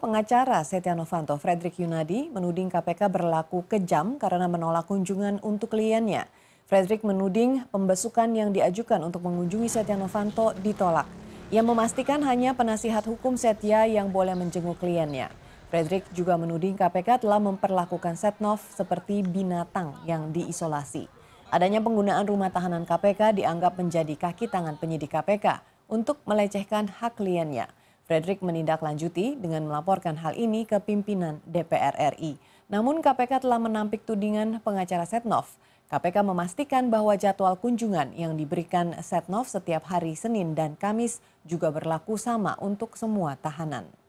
Pengacara Setia Novanto, Frederick Yunadi, menuding KPK berlaku kejam karena menolak kunjungan untuk kliennya. Frederick menuding pembesukan yang diajukan untuk mengunjungi Setia Novanto ditolak. Ia memastikan hanya penasihat hukum Setia yang boleh menjenguk kliennya. Frederick juga menuding KPK telah memperlakukan Setnov seperti binatang yang diisolasi. Adanya penggunaan rumah tahanan KPK dianggap menjadi kaki tangan penyidik KPK untuk melecehkan hak kliennya. Frederick menindaklanjuti dengan melaporkan hal ini ke pimpinan DPR RI. Namun KPK telah menampik tudingan pengacara Setnov. KPK memastikan bahwa jadwal kunjungan yang diberikan Setnov setiap hari Senin dan Kamis juga berlaku sama untuk semua tahanan.